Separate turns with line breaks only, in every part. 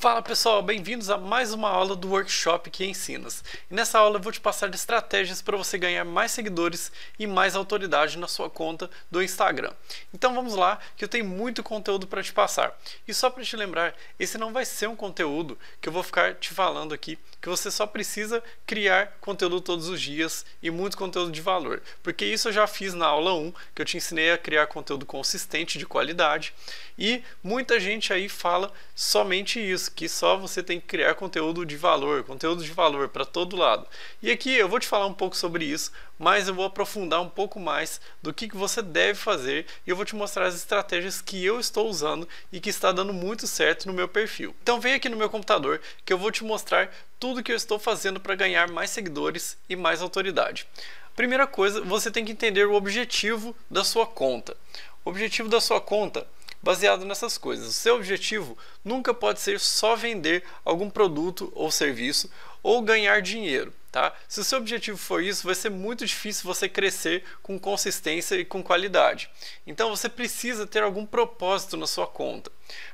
Fala pessoal, bem-vindos a mais uma aula do Workshop que Ensinas. E nessa aula eu vou te passar estratégias para você ganhar mais seguidores e mais autoridade na sua conta do Instagram. Então vamos lá, que eu tenho muito conteúdo para te passar. E só para te lembrar, esse não vai ser um conteúdo que eu vou ficar te falando aqui, que você só precisa criar conteúdo todos os dias e muito conteúdo de valor, porque isso eu já fiz na aula 1, que eu te ensinei a criar conteúdo consistente de qualidade. E muita gente aí fala somente isso, que só você tem que criar conteúdo de valor, conteúdo de valor para todo lado. E aqui eu vou te falar um pouco sobre isso, mas eu vou aprofundar um pouco mais do que, que você deve fazer e eu vou te mostrar as estratégias que eu estou usando e que está dando muito certo no meu perfil. Então vem aqui no meu computador que eu vou te mostrar tudo que eu estou fazendo para ganhar mais seguidores e mais autoridade. Primeira coisa, você tem que entender o objetivo da sua conta. O objetivo da sua conta baseado nessas coisas. O seu objetivo nunca pode ser só vender algum produto ou serviço ou ganhar dinheiro. Tá? Se o seu objetivo for isso, vai ser muito difícil você crescer com consistência e com qualidade. Então você precisa ter algum propósito na sua conta.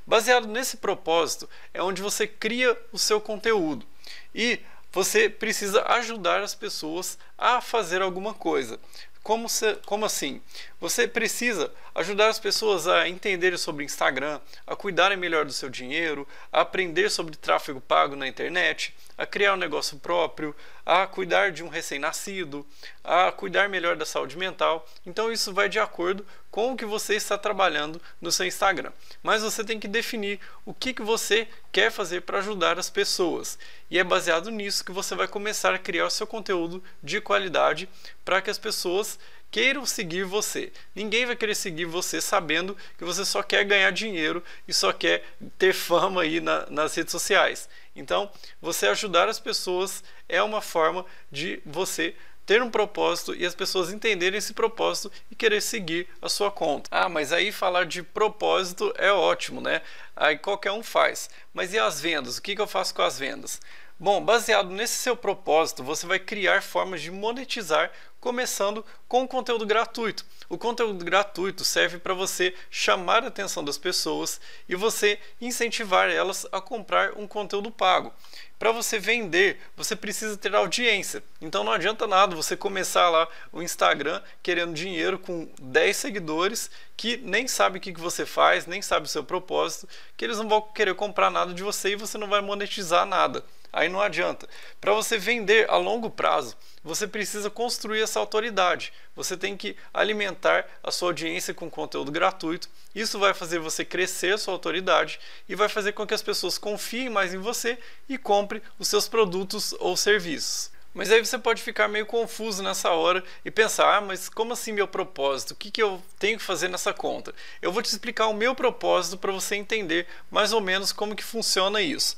Baseado nesse propósito é onde você cria o seu conteúdo. E você precisa ajudar as pessoas a fazer alguma coisa. Como, se, como assim? Você precisa ajudar as pessoas a entenderem sobre Instagram, a cuidarem melhor do seu dinheiro, a aprender sobre tráfego pago na internet, a criar um negócio próprio, a cuidar de um recém-nascido, a cuidar melhor da saúde mental. Então isso vai de acordo com o que você está trabalhando no seu Instagram. Mas você tem que definir o que, que você quer fazer para ajudar as pessoas. E é baseado nisso que você vai começar a criar o seu conteúdo de qualidade para que as pessoas queiram seguir você. Ninguém vai querer seguir você sabendo que você só quer ganhar dinheiro e só quer ter fama aí na, nas redes sociais. Então, você ajudar as pessoas é uma forma de você ter um propósito e as pessoas entenderem esse propósito e querer seguir a sua conta. Ah, mas aí falar de propósito é ótimo, né? Aí qualquer um faz. Mas e as vendas? O que, que eu faço com as vendas? Bom, baseado nesse seu propósito, você vai criar formas de monetizar, começando com o conteúdo gratuito. O conteúdo gratuito serve para você chamar a atenção das pessoas e você incentivar elas a comprar um conteúdo pago. Para você vender, você precisa ter audiência. Então não adianta nada você começar lá o Instagram querendo dinheiro com 10 seguidores que nem sabem o que você faz, nem sabem o seu propósito, que eles não vão querer comprar nada de você e você não vai monetizar nada aí não adianta. Para você vender a longo prazo, você precisa construir essa autoridade. Você tem que alimentar a sua audiência com conteúdo gratuito. Isso vai fazer você crescer a sua autoridade e vai fazer com que as pessoas confiem mais em você e comprem os seus produtos ou serviços. Mas aí você pode ficar meio confuso nessa hora e pensar: ah, mas como assim meu propósito? O que, que eu tenho que fazer nessa conta? Eu vou te explicar o meu propósito para você entender mais ou menos como que funciona isso.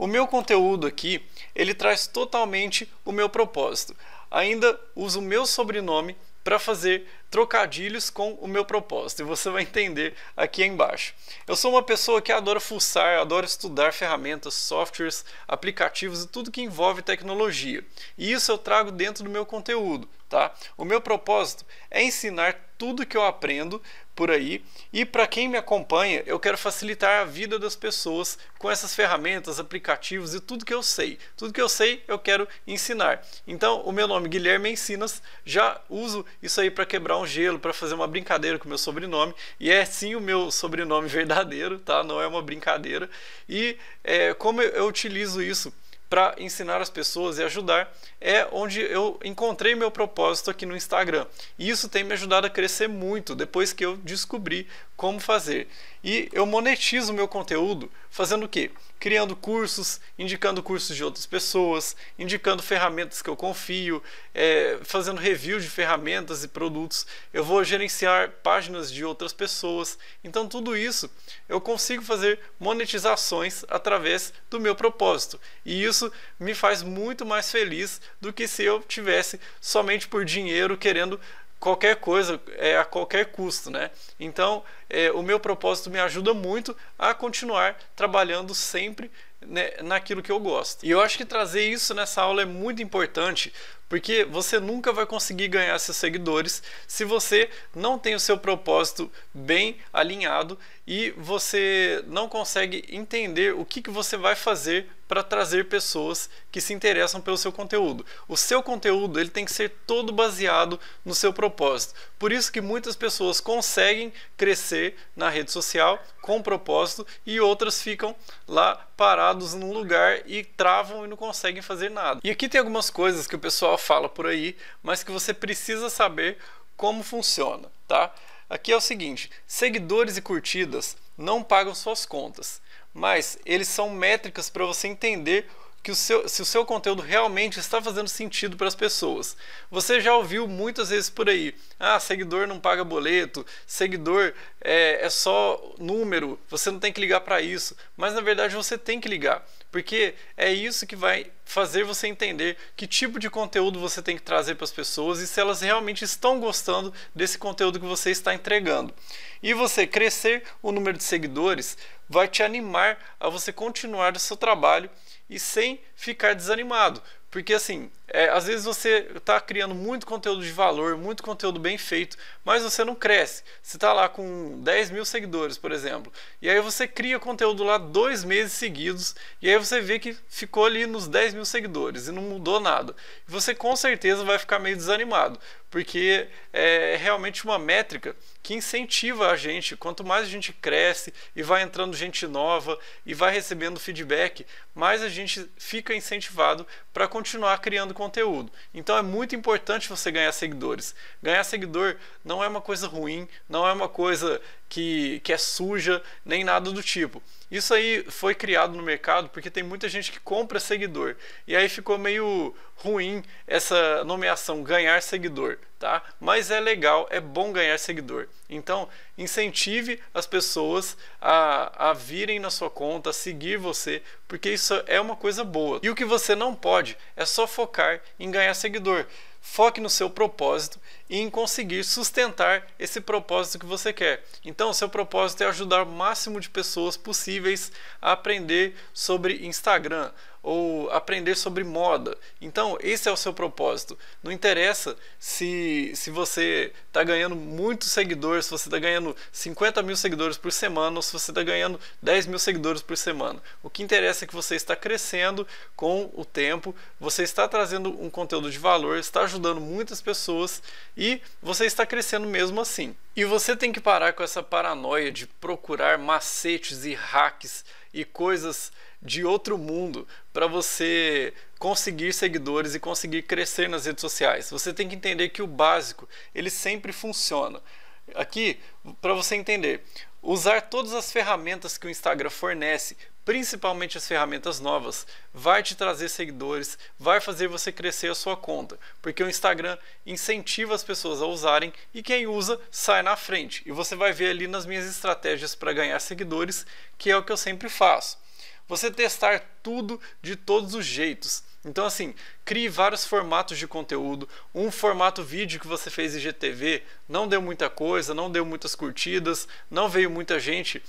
O meu conteúdo aqui, ele traz totalmente o meu propósito. Ainda uso o meu sobrenome para fazer trocadilhos com o meu propósito e você vai entender aqui embaixo. Eu sou uma pessoa que adora fuçar, adora estudar ferramentas, softwares, aplicativos e tudo que envolve tecnologia. E isso eu trago dentro do meu conteúdo, tá? O meu propósito é ensinar tudo que eu aprendo por aí. E para quem me acompanha, eu quero facilitar a vida das pessoas com essas ferramentas, aplicativos e tudo que eu sei. Tudo que eu sei, eu quero ensinar. Então, o meu nome é Guilherme Ensinas, já uso isso aí para quebrar um gelo, para fazer uma brincadeira com o meu sobrenome, e é sim o meu sobrenome verdadeiro, tá? Não é uma brincadeira. E é, como eu utilizo isso para ensinar as pessoas e ajudar, é onde eu encontrei meu propósito aqui no Instagram. E isso tem me ajudado a crescer muito depois que eu descobri como fazer. E eu monetizo o meu conteúdo fazendo o quê? Criando cursos, indicando cursos de outras pessoas, indicando ferramentas que eu confio, é, fazendo review de ferramentas e produtos. Eu vou gerenciar páginas de outras pessoas. Então, tudo isso eu consigo fazer monetizações através do meu propósito. E isso me faz muito mais feliz do que se eu tivesse somente por dinheiro querendo qualquer coisa é, a qualquer custo, né? Então, é, o meu propósito me ajuda muito a continuar trabalhando sempre né, naquilo que eu gosto. E eu acho que trazer isso nessa aula é muito importante, porque você nunca vai conseguir ganhar seus seguidores se você não tem o seu propósito bem alinhado e você não consegue entender o que, que você vai fazer para trazer pessoas que se interessam pelo seu conteúdo. O seu conteúdo ele tem que ser todo baseado no seu propósito. Por isso que muitas pessoas conseguem crescer na rede social com propósito e outras ficam lá parados num lugar e travam e não conseguem fazer nada. E aqui tem algumas coisas que o pessoal fala por aí, mas que você precisa saber como funciona, tá? Aqui é o seguinte: seguidores e curtidas não pagam suas contas, mas eles são métricas para você entender que o seu, se o seu conteúdo realmente está fazendo sentido para as pessoas. Você já ouviu muitas vezes por aí: ah, seguidor não paga boleto, seguidor é, é só número, você não tem que ligar para isso. Mas na verdade você tem que ligar porque é isso que vai fazer você entender que tipo de conteúdo você tem que trazer para as pessoas e se elas realmente estão gostando desse conteúdo que você está entregando. E você crescer o número de seguidores vai te animar a você continuar o seu trabalho e sem ficar desanimado, porque assim, é, às vezes você está criando muito conteúdo de valor, muito conteúdo bem feito, mas você não cresce. Você está lá com 10 mil seguidores, por exemplo, e aí você cria conteúdo lá dois meses seguidos, e aí você vê que ficou ali nos 10 mil seguidores e não mudou nada. Você com certeza vai ficar meio desanimado, porque é realmente uma métrica que incentiva a gente. Quanto mais a gente cresce e vai entrando gente nova e vai recebendo feedback, mais a gente fica incentivado para continuar criando conteúdo. Então é muito importante você ganhar seguidores. Ganhar seguidor não é uma coisa ruim, não é uma coisa que, que é suja, nem nada do tipo. Isso aí foi criado no mercado porque tem muita gente que compra seguidor. E aí ficou meio ruim essa nomeação ganhar seguidor, tá? Mas é legal, é bom ganhar seguidor. Então, incentive as pessoas a, a virem na sua conta, a seguir você, porque isso é uma coisa boa. E o que você não pode é só focar em ganhar seguidor. Foque no seu propósito e em conseguir sustentar esse propósito que você quer. Então, seu propósito é ajudar o máximo de pessoas possíveis a aprender sobre Instagram, ou aprender sobre moda. Então, esse é o seu propósito. Não interessa se, se você está ganhando muitos seguidores, se você está ganhando 50 mil seguidores por semana ou se você está ganhando 10 mil seguidores por semana. O que interessa é que você está crescendo com o tempo, você está trazendo um conteúdo de valor, está ajudando muitas pessoas e você está crescendo mesmo assim. E você tem que parar com essa paranoia de procurar macetes e hacks e coisas de outro mundo para você conseguir seguidores e conseguir crescer nas redes sociais. Você tem que entender que o básico ele sempre funciona. Aqui, para você entender, usar todas as ferramentas que o Instagram fornece, principalmente as ferramentas novas, vai te trazer seguidores, vai fazer você crescer a sua conta, porque o Instagram incentiva as pessoas a usarem e quem usa sai na frente. E você vai ver ali nas minhas estratégias para ganhar seguidores, que é o que eu sempre faço você testar tudo de todos os jeitos. Então, assim, crie vários formatos de conteúdo. Um formato vídeo que você fez IGTV não deu muita coisa, não deu muitas curtidas, não veio muita gente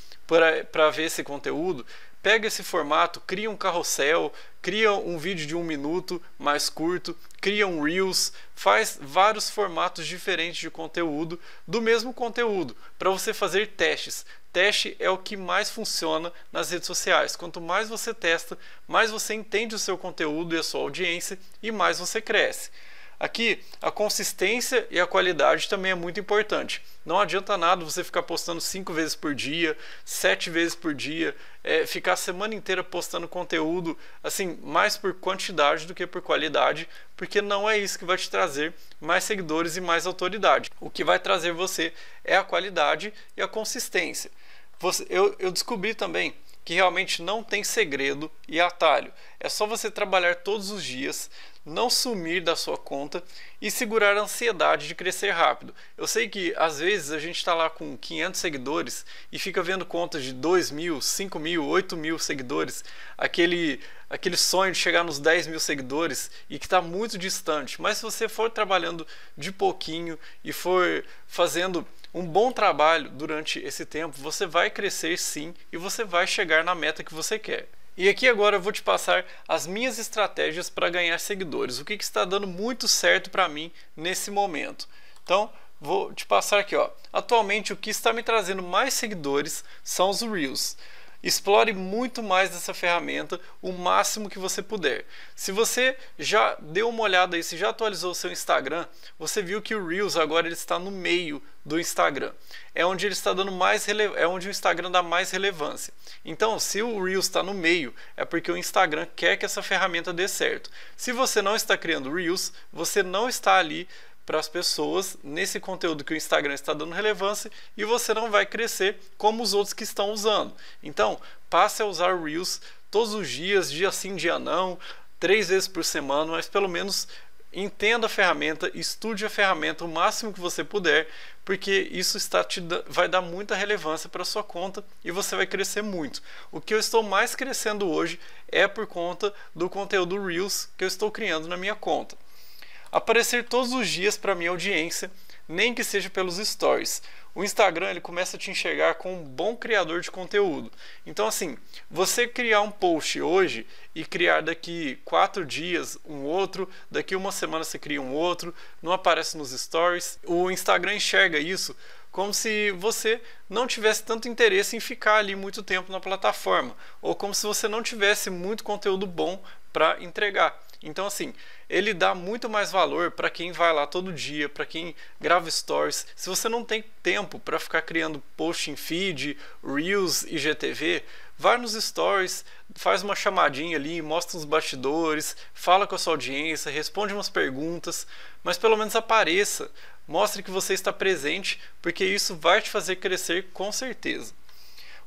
para ver esse conteúdo. Pega esse formato, cria um carrossel, cria um vídeo de um minuto mais curto, cria um Reels, faz vários formatos diferentes de conteúdo do mesmo conteúdo para você fazer testes. Teste é o que mais funciona nas redes sociais. Quanto mais você testa, mais você entende o seu conteúdo e a sua audiência e mais você cresce. Aqui, a consistência e a qualidade também é muito importante. Não adianta nada você ficar postando cinco vezes por dia, sete vezes por dia, é, ficar a semana inteira postando conteúdo, assim, mais por quantidade do que por qualidade, porque não é isso que vai te trazer mais seguidores e mais autoridade. O que vai trazer você é a qualidade e a consistência. Você, eu, eu descobri também que realmente não tem segredo e atalho. É só você trabalhar todos os dias, não sumir da sua conta e segurar a ansiedade de crescer rápido. Eu sei que às vezes a gente está lá com 500 seguidores e fica vendo contas de 2 mil, 5 mil, 8 mil seguidores, aquele, aquele sonho de chegar nos 10 mil seguidores e que está muito distante. Mas se você for trabalhando de pouquinho e for fazendo um bom trabalho durante esse tempo, você vai crescer sim e você vai chegar na meta que você quer. E aqui agora eu vou te passar as minhas estratégias para ganhar seguidores, o que, que está dando muito certo para mim nesse momento. Então, vou te passar aqui, ó. Atualmente o que está me trazendo mais seguidores são os Reels. Explore muito mais dessa ferramenta o máximo que você puder. Se você já deu uma olhada aí, se já atualizou o seu Instagram, você viu que o Reels agora ele está no meio do Instagram. É onde ele está dando mais rele... é onde o Instagram dá mais relevância. Então, se o Reels está no meio, é porque o Instagram quer que essa ferramenta dê certo. Se você não está criando Reels, você não está ali para as pessoas nesse conteúdo que o Instagram está dando relevância e você não vai crescer como os outros que estão usando. Então, passe a usar Reels todos os dias, dia sim, dia não, três vezes por semana, mas pelo menos entenda a ferramenta, estude a ferramenta o máximo que você puder, porque isso está te vai dar muita relevância para sua conta e você vai crescer muito. O que eu estou mais crescendo hoje é por conta do conteúdo Reels que eu estou criando na minha conta. Aparecer todos os dias para minha audiência nem que seja pelos stories. O Instagram ele começa a te enxergar como um bom criador de conteúdo. Então, assim, você criar um post hoje e criar daqui quatro dias um outro, daqui uma semana você cria um outro, não aparece nos stories. O Instagram enxerga isso como se você não tivesse tanto interesse em ficar ali muito tempo na plataforma, ou como se você não tivesse muito conteúdo bom para entregar. Então, assim, ele dá muito mais valor para quem vai lá todo dia, para quem grava stories. Se você não tem tempo para ficar criando post em feed, Reels e GTV, vai nos stories, faz uma chamadinha ali, mostra os bastidores, fala com a sua audiência, responde umas perguntas, mas pelo menos apareça, mostre que você está presente, porque isso vai te fazer crescer com certeza.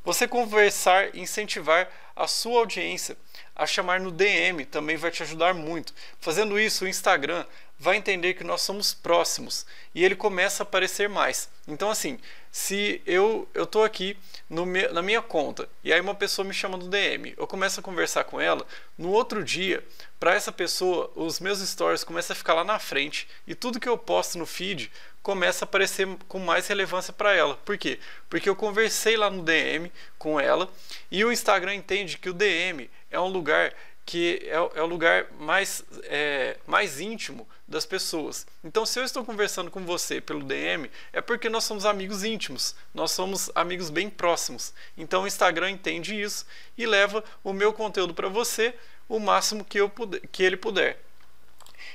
Você conversar, incentivar a sua audiência a chamar no DM, também vai te ajudar muito. Fazendo isso, o Instagram vai entender que nós somos próximos e ele começa a aparecer mais. Então, assim, se eu eu aqui aqui me, na minha conta e aí uma pessoa me chama no DM, eu começo a conversar com ela, no outro dia, para essa pessoa, os meus stories começam a ficar lá na frente e tudo que eu posto no feed começa a aparecer com mais relevância para ela. Por quê? Porque eu conversei lá no DM com ela e o Instagram entende que o DM é um lugar que é, é o lugar mais, é, mais íntimo das pessoas. Então, se eu estou conversando com você pelo DM, é porque nós somos amigos íntimos, nós somos amigos bem próximos. Então, o Instagram entende isso e leva o meu conteúdo para você o máximo que, eu puder, que ele puder.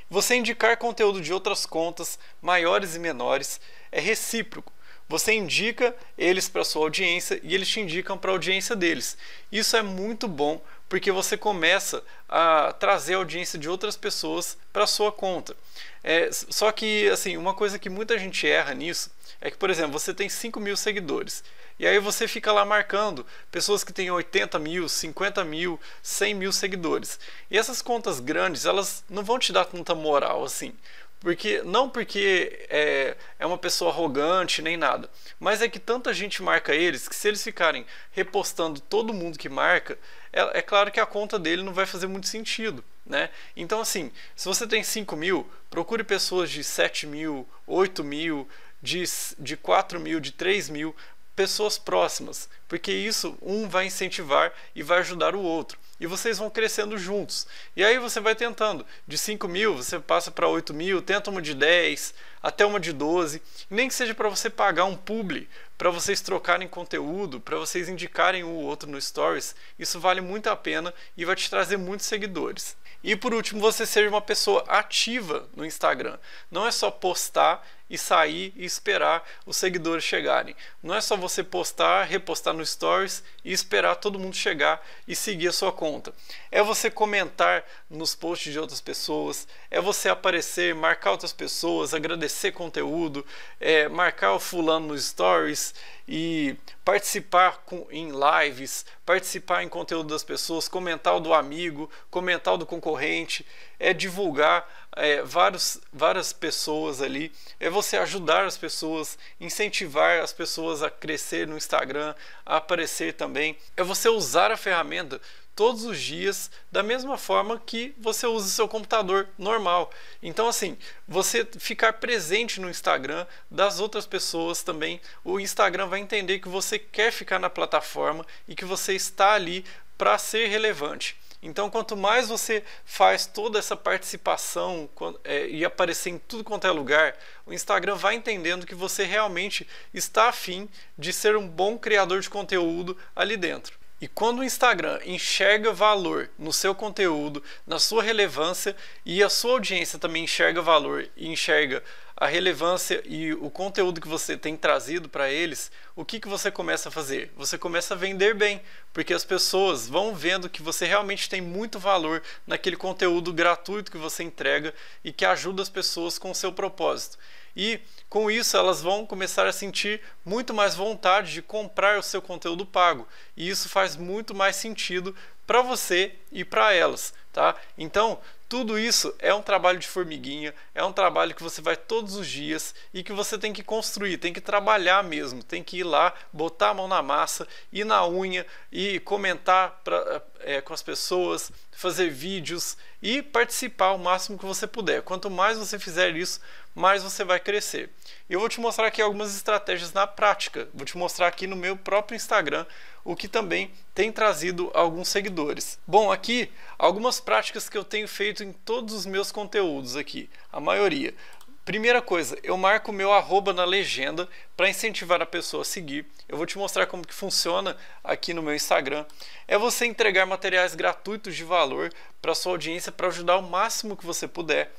Você indicar conteúdo de outras contas, maiores e menores, é recíproco. Você indica eles para sua audiência e eles te indicam para a audiência deles. Isso é muito bom porque você começa a trazer a audiência de outras pessoas para sua conta. É, só que assim, uma coisa que muita gente erra nisso é que, por exemplo, você tem 5 mil seguidores e aí você fica lá marcando pessoas que têm 80 mil, 50 mil, 100 mil seguidores. E essas contas grandes, elas não vão te dar tanta moral assim. Porque, não porque é, é uma pessoa arrogante nem nada, mas é que tanta gente marca eles que se eles ficarem repostando todo mundo que marca, é, é claro que a conta dele não vai fazer muito sentido. Né? Então, assim, se você tem 5 mil, procure pessoas de 7 mil, 8 mil, de, de 4 mil, de 3 mil, pessoas próximas, porque isso um vai incentivar e vai ajudar o outro e vocês vão crescendo juntos. E aí você vai tentando. De 5 mil, você passa para 8 mil, tenta uma de 10, até uma de 12. Nem que seja para você pagar um publi, para vocês trocarem conteúdo, para vocês indicarem o outro no Stories. Isso vale muito a pena e vai te trazer muitos seguidores. E por último, você seja uma pessoa ativa no Instagram. Não é só postar e sair e esperar os seguidores chegarem. Não é só você postar, repostar no Stories e esperar todo mundo chegar e seguir a sua conta. É você comentar nos posts de outras pessoas, é você aparecer, marcar outras pessoas, agradecer conteúdo, é, marcar o fulano nos Stories e participar com, em lives, participar em conteúdo das pessoas, comentar o do amigo, comentar o do concorrente, é divulgar é, vários, várias pessoas ali, é você ajudar as pessoas, incentivar as pessoas a crescer no Instagram, a aparecer também, é você usar a ferramenta todos os dias, da mesma forma que você usa o seu computador normal. Então, assim, você ficar presente no Instagram das outras pessoas também, o Instagram vai entender que você quer ficar na plataforma e que você está ali para ser relevante. Então, quanto mais você faz toda essa participação é, e aparecer em tudo quanto é lugar, o Instagram vai entendendo que você realmente está afim de ser um bom criador de conteúdo ali dentro. E quando o Instagram enxerga valor no seu conteúdo, na sua relevância e a sua audiência também enxerga valor e enxerga a relevância e o conteúdo que você tem trazido para eles, o que, que você começa a fazer? Você começa a vender bem, porque as pessoas vão vendo que você realmente tem muito valor naquele conteúdo gratuito que você entrega e que ajuda as pessoas com o seu propósito e com isso elas vão começar a sentir muito mais vontade de comprar o seu conteúdo pago. E isso faz muito mais sentido para você e para elas, tá? Então, tudo isso é um trabalho de formiguinha, é um trabalho que você vai todos os dias e que você tem que construir, tem que trabalhar mesmo, tem que ir lá, botar a mão na massa, ir na unha e comentar é, com as pessoas, fazer vídeos e participar o máximo que você puder. Quanto mais você fizer isso, mais você vai crescer. Eu vou te mostrar aqui algumas estratégias na prática. Vou te mostrar aqui no meu próprio Instagram, o que também tem trazido alguns seguidores. Bom, aqui algumas práticas que eu tenho feito em todos os meus conteúdos aqui, a maioria. Primeira coisa, eu marco o meu arroba na legenda para incentivar a pessoa a seguir. Eu vou te mostrar como que funciona aqui no meu Instagram. É você entregar materiais gratuitos de valor para sua audiência para ajudar o máximo que você puder.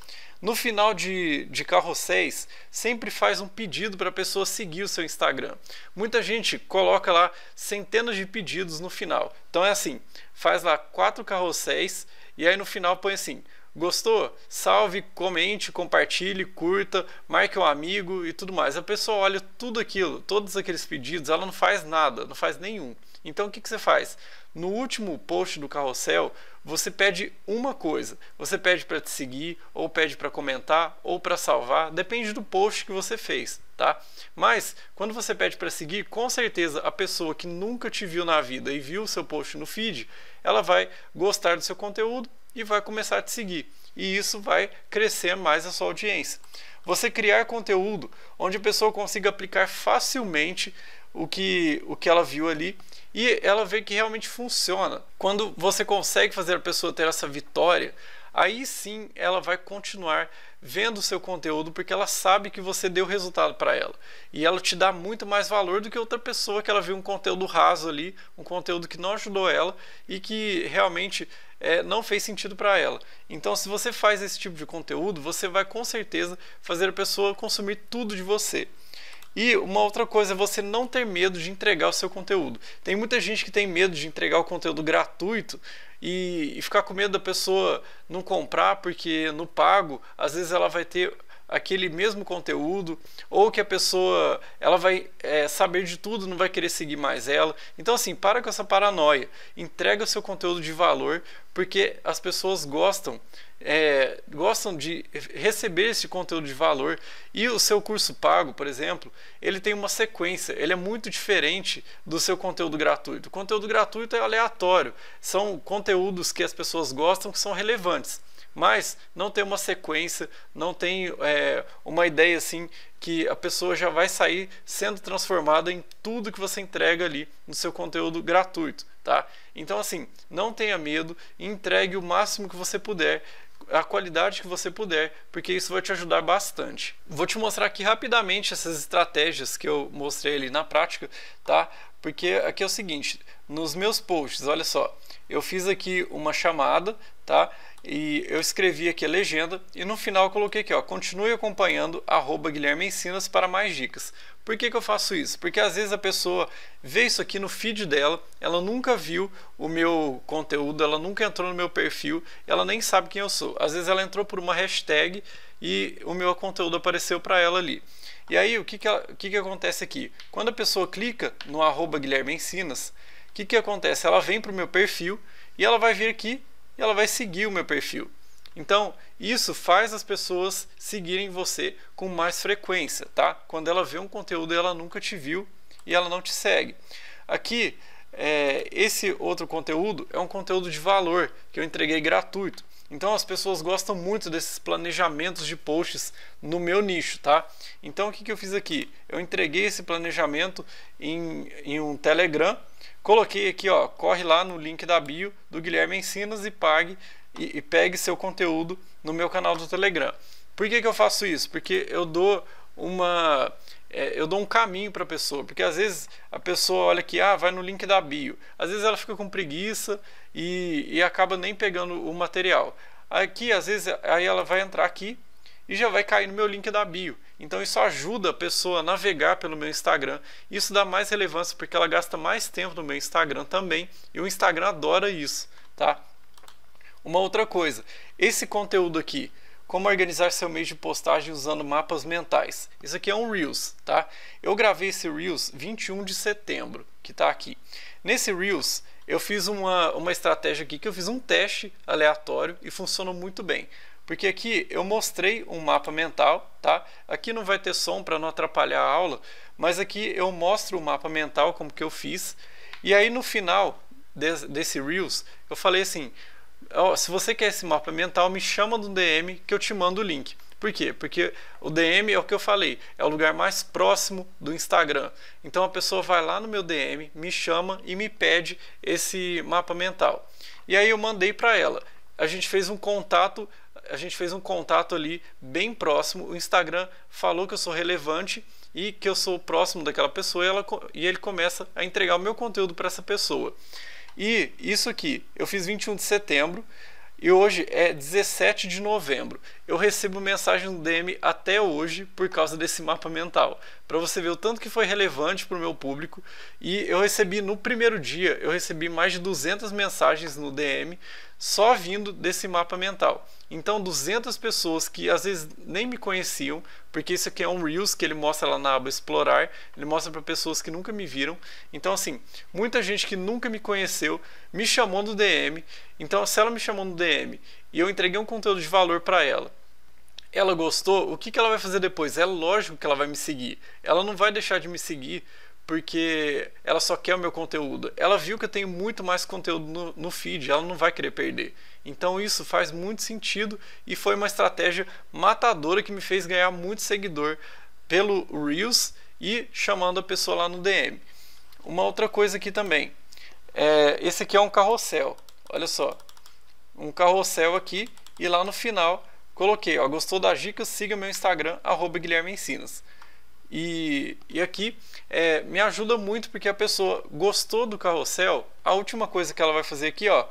No final de, de carrosséis, sempre faz um pedido para a pessoa seguir o seu Instagram. Muita gente coloca lá centenas de pedidos no final. Então é assim, faz lá quatro carrosséis e aí no final põe assim, Gostou? Salve, comente, compartilhe, curta, marque um amigo e tudo mais. A pessoa olha tudo aquilo, todos aqueles pedidos, ela não faz nada, não faz nenhum. Então o que, que você faz? No último post do carrossel, você pede uma coisa. Você pede para te seguir, ou pede para comentar, ou para salvar, depende do post que você fez, tá? Mas quando você pede para seguir, com certeza a pessoa que nunca te viu na vida e viu o seu post no feed, ela vai gostar do seu conteúdo e vai começar a te seguir. E isso vai crescer mais a sua audiência. Você criar conteúdo onde a pessoa consiga aplicar facilmente o que, o que ela viu ali e ela vê que realmente funciona. Quando você consegue fazer a pessoa ter essa vitória, aí sim ela vai continuar vendo o seu conteúdo porque ela sabe que você deu resultado para ela. E ela te dá muito mais valor do que outra pessoa que ela viu um conteúdo raso ali, um conteúdo que não ajudou ela e que realmente é, não fez sentido para ela. Então, se você faz esse tipo de conteúdo, você vai com certeza fazer a pessoa consumir tudo de você. E uma outra coisa é você não ter medo de entregar o seu conteúdo. Tem muita gente que tem medo de entregar o conteúdo gratuito e, e ficar com medo da pessoa não comprar porque no pago, às vezes ela vai ter aquele mesmo conteúdo, ou que a pessoa ela vai é, saber de tudo, não vai querer seguir mais ela. Então, assim, para com essa paranoia, entrega o seu conteúdo de valor, porque as pessoas gostam. É, gostam de receber esse conteúdo de valor e o seu curso pago, por exemplo, ele tem uma sequência, ele é muito diferente do seu conteúdo gratuito. O conteúdo gratuito é aleatório, são conteúdos que as pessoas gostam que são relevantes mas não tem uma sequência, não tem é, uma ideia assim que a pessoa já vai sair sendo transformada em tudo que você entrega ali no seu conteúdo gratuito, tá? Então assim, não tenha medo, entregue o máximo que você puder, a qualidade que você puder, porque isso vai te ajudar bastante. Vou te mostrar aqui rapidamente essas estratégias que eu mostrei ali na prática, tá? Porque aqui é o seguinte, nos meus posts, olha só, eu fiz aqui uma chamada, tá? e eu escrevi aqui a legenda e no final eu coloquei aqui, ó, continue acompanhando arroba Guilherme Ensinas para mais dicas. Por que, que eu faço isso? Porque às vezes a pessoa vê isso aqui no feed dela, ela nunca viu o meu conteúdo, ela nunca entrou no meu perfil, ela nem sabe quem eu sou. Às vezes ela entrou por uma hashtag e o meu conteúdo apareceu para ela ali. E aí o que que, ela, o que que acontece aqui? Quando a pessoa clica no arroba Guilherme Ensinas, o que, que acontece? Ela vem para o meu perfil e ela vai vir aqui e ela vai seguir o meu perfil. Então, isso faz as pessoas seguirem você com mais frequência, tá? Quando ela vê um conteúdo e ela nunca te viu e ela não te segue. Aqui, é, esse outro conteúdo é um conteúdo de valor que eu entreguei gratuito. Então as pessoas gostam muito desses planejamentos de posts no meu nicho, tá? Então o que, que eu fiz aqui? Eu entreguei esse planejamento em, em um Telegram, coloquei aqui, ó, corre lá no link da bio do Guilherme Ensinas e pague e, e pegue seu conteúdo no meu canal do Telegram. Por que, que eu faço isso? Porque eu dou uma é, eu dou um caminho para a pessoa, porque às vezes a pessoa olha que ah, vai no link da bio, às vezes ela fica com preguiça e, e acaba nem pegando o material. Aqui, às vezes, aí ela vai entrar aqui e já vai cair no meu link da bio. Então isso ajuda a pessoa a navegar pelo meu Instagram. Isso dá mais relevância porque ela gasta mais tempo no meu Instagram também, e o Instagram adora isso, tá? Uma outra coisa, esse conteúdo aqui, como organizar seu mês de postagem usando mapas mentais. Isso aqui é um Reels, tá? Eu gravei esse Reels 21 de setembro, que está aqui. Nesse Reels, eu fiz uma, uma estratégia aqui que eu fiz um teste aleatório e funcionou muito bem. Porque aqui eu mostrei um mapa mental, tá? Aqui não vai ter som para não atrapalhar a aula, mas aqui eu mostro o mapa mental como que eu fiz. E aí no final desse Reels, eu falei assim: se você quer esse mapa mental, me chama no DM que eu te mando o link. Por quê? Porque o DM é o que eu falei, é o lugar mais próximo do Instagram. Então a pessoa vai lá no meu DM, me chama e me pede esse mapa mental. E aí eu mandei para ela. A gente fez um contato, a gente fez um contato ali bem próximo. O Instagram falou que eu sou relevante e que eu sou próximo daquela pessoa e, ela, e ele começa a entregar o meu conteúdo para essa pessoa. E isso aqui, eu fiz 21 de setembro e hoje é 17 de novembro eu recebo mensagem no DM até hoje por causa desse mapa mental. Para você ver o tanto que foi relevante para o meu público. E eu recebi no primeiro dia, eu recebi mais de 200 mensagens no DM só vindo desse mapa mental. Então, 200 pessoas que às vezes nem me conheciam, porque isso aqui é um Reels que ele mostra lá na aba Explorar, ele mostra para pessoas que nunca me viram. Então, assim, muita gente que nunca me conheceu me chamou no DM. Então, se ela me chamou no DM e eu entreguei um conteúdo de valor para ela, ela gostou, o que, que ela vai fazer depois? É lógico que ela vai me seguir. Ela não vai deixar de me seguir porque ela só quer o meu conteúdo. Ela viu que eu tenho muito mais conteúdo no, no feed, ela não vai querer perder. Então isso faz muito sentido e foi uma estratégia matadora que me fez ganhar muito seguidor pelo Reels e chamando a pessoa lá no DM. Uma outra coisa aqui também. É, esse aqui é um carrossel. Olha só. Um carrossel aqui e lá no final Coloquei, ó, gostou das dicas? Siga meu Instagram, arroba Guilherme Ensinas. E, e aqui é, me ajuda muito porque a pessoa gostou do carrossel. A última coisa que ela vai fazer aqui, ó,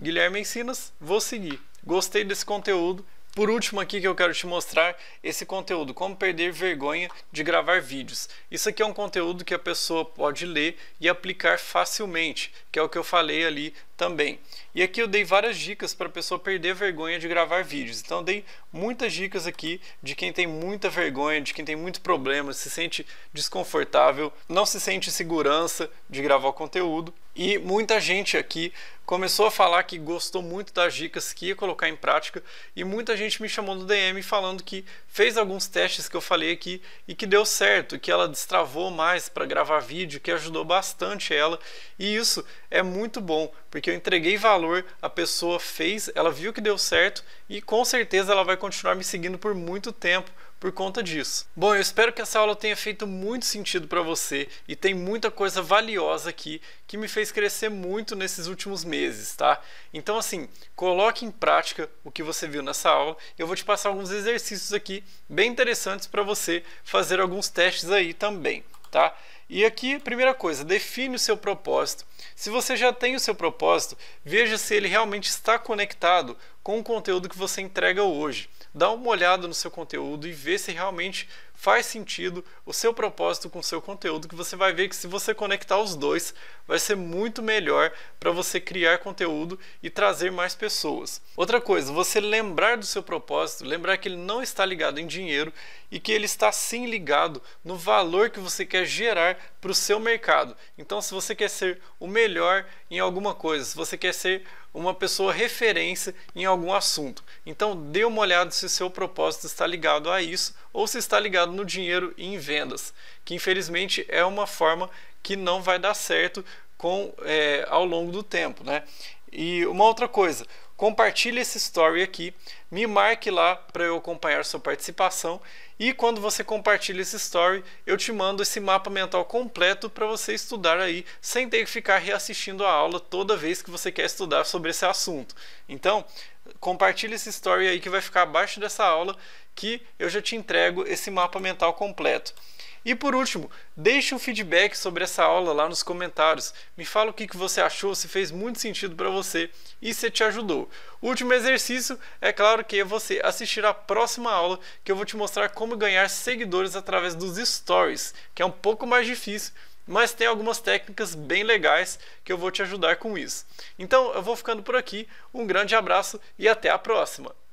Guilherme Ensinas, vou seguir. Gostei desse conteúdo, por último aqui que eu quero te mostrar esse conteúdo, como perder vergonha de gravar vídeos. Isso aqui é um conteúdo que a pessoa pode ler e aplicar facilmente, que é o que eu falei ali também. E aqui eu dei várias dicas para a pessoa perder vergonha de gravar vídeos. Então dei muitas dicas aqui de quem tem muita vergonha, de quem tem muito problema, se sente desconfortável, não se sente segurança de gravar conteúdo. E muita gente aqui começou a falar que gostou muito das dicas que ia colocar em prática e muita gente me chamou no DM falando que fez alguns testes que eu falei aqui e que deu certo, que ela destravou mais para gravar vídeo, que ajudou bastante ela. E isso é muito bom, porque eu entreguei valor, a pessoa fez, ela viu que deu certo e com certeza ela vai continuar me seguindo por muito tempo por conta disso. Bom, eu espero que essa aula tenha feito muito sentido para você e tem muita coisa valiosa aqui que me fez crescer muito nesses últimos meses, tá? Então assim, coloque em prática o que você viu nessa aula. Eu vou te passar alguns exercícios aqui bem interessantes para você fazer alguns testes aí também, tá? E aqui, primeira coisa, define o seu propósito. Se você já tem o seu propósito, veja se ele realmente está conectado com o conteúdo que você entrega hoje. Dá uma olhada no seu conteúdo e vê se realmente faz sentido o seu propósito com o seu conteúdo, que você vai ver que se você conectar os dois, vai ser muito melhor para você criar conteúdo e trazer mais pessoas. Outra coisa, você lembrar do seu propósito, lembrar que ele não está ligado em dinheiro e que ele está sim ligado no valor que você quer gerar para o seu mercado. Então, se você quer ser o melhor em alguma coisa, se você quer ser uma pessoa referência em algum assunto, então dê uma olhada se o seu propósito está ligado a isso ou se está ligado no dinheiro e em vendas, que infelizmente é uma forma que não vai dar certo com é, ao longo do tempo, né? E uma outra coisa, compartilhe esse story aqui, me marque lá para eu acompanhar sua participação e quando você compartilha esse story, eu te mando esse mapa mental completo para você estudar aí sem ter que ficar reassistindo a aula toda vez que você quer estudar sobre esse assunto. Então, compartilhe esse story aí que vai ficar abaixo dessa aula que eu já te entrego esse mapa mental completo. E por último, deixe um feedback sobre essa aula lá nos comentários. Me fala o que você achou, se fez muito sentido para você e se te ajudou. O último exercício é claro que é você assistir a próxima aula que eu vou te mostrar como ganhar seguidores através dos stories, que é um pouco mais difícil, mas tem algumas técnicas bem legais que eu vou te ajudar com isso. Então eu vou ficando por aqui, um grande abraço e até a próxima!